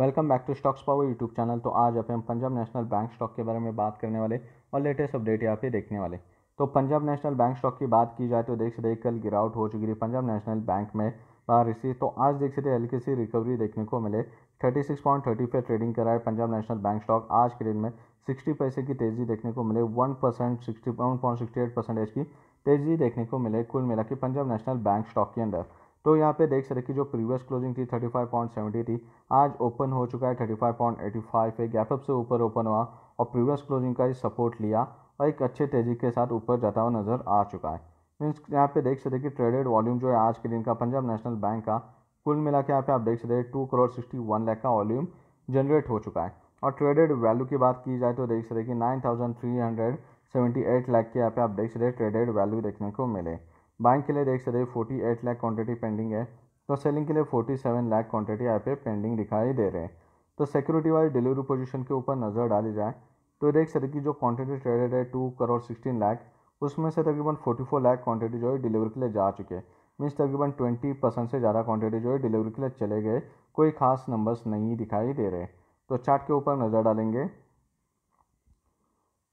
welcome back to stocks power YouTube channel तो आज अपने हम पंजाब नेशनल बैंक स्टॉक के बारे में बात करने वाले और लेटेस्ट अपडेट यहाँ पे देखने वाले तो पंजाब नेशनल बैंक स्टॉक की बात की जाए तो देख सकते कल गिरावट हो चुकी थी पंजाब नेशनल बैंक में बाहर इसी तो आज देख सकते हल्की सी रिकवरी देखने को मिले थर्टी सिक्स पॉइंट थर्टी पे ट्रेडिंग कराए पंजाब नेशनल बैंक स्टॉक आज के दिन में सिक्सटी पैसे की तेज़ी देखने को मिले one percent sixty one point sixty eight percentage की तेज़ी देखने को मिले कुल मिला कि पंजाब नेशनल बैंक स्टॉक के अंदर तो यहाँ पे देख सकते कि जो प्रीवियस क्लोजिंग थी थर्टी फाइव पॉइंट सेवेंटी थी आज ओपन हो चुका है thirty five point eighty five पे गैपअप से ऊपर ओपन हुआ और प्रीवियस क्लोजिंग का ही सपोर्ट लिया और एक अच्छे तेज़ी के साथ ऊपर जाता हुआ नज़र आ चुका है मीन्स यहाँ पे देख सकते कि ट्रेडेड वॉल्यूम जो है आज के दिन का पंजाब नेशनल बैंक का कुल मिला के यहाँ पे आप देख सकते two crore sixty one lakh का वॉल्यूम जनरेट हो चुका है और ट्रेडेड वैल्यू की बात की जाए तो देख सकते कि nine thousand three hundred seventy eight lakh के यहाँ पे आप देख सकते ट्रेडेड वैल्यू देखने को मिले बाइंग के लिए देख सकते हैं forty eight lakh quantity pending है तो सेलिंग के लिए फोर्टी सेवन लाख क्वान्टिटी यहाँ पे पेंडिंग दिखाई दे रहे हैं तो सिक्योरिटी वाइज डिलीवरी पोजिशन के ऊपर नज़र डाली जाए तो देख सकते कि जो क्वांटिटी ट्रेडेड है टू करोड़ सिक्सटीन लाख उसमें से तकरीबन फोर्टी फोर लाख क्वांटिटी जो है डिलीवरी के लिए जा चुके हैं मीन्स तकरीबन ट्वेंटी परसेंट से ज़्यादा क्वांटिटी जो है डिलीवरी के लिए चले गए कोई खास नंबर्स नहीं दिखाई दे रहे तो चार्ट के ऊपर नज़र डालेंगे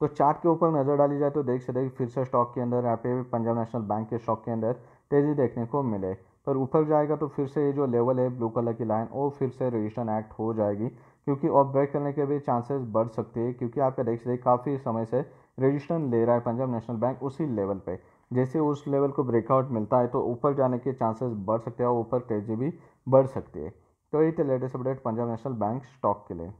तो चार्ट के ऊपर नज़र डाली जाए तो देख सकते फिर से स्टॉक के अंदर यहाँ पे पंजाब नेशनल बैंक के स्टॉक के अंदर तेज़ी देखने को मिले पर ऊपर जाएगा तो फिर से ये जो लेवल है ब्लू कलर की लाइन वो फिर से रजिस्ट्रेशन एक्ट हो जाएगी क्योंकि और ब्रेक करने के भी चांसेस बढ़ सकते हैं क्योंकि आप देख सकते काफ़ी समय से रजिस्ट्रेशन ले रहा है पंजाब नेशनल बैंक उसी लेवल पे जैसे उस लेवल को ब्रेकआउट मिलता है तो ऊपर जाने के चांसेस बढ़ सकते हैं और ऊपर तेजी भी बढ़ सकती है तो यही थे latest update Punjab national bank stock के लिए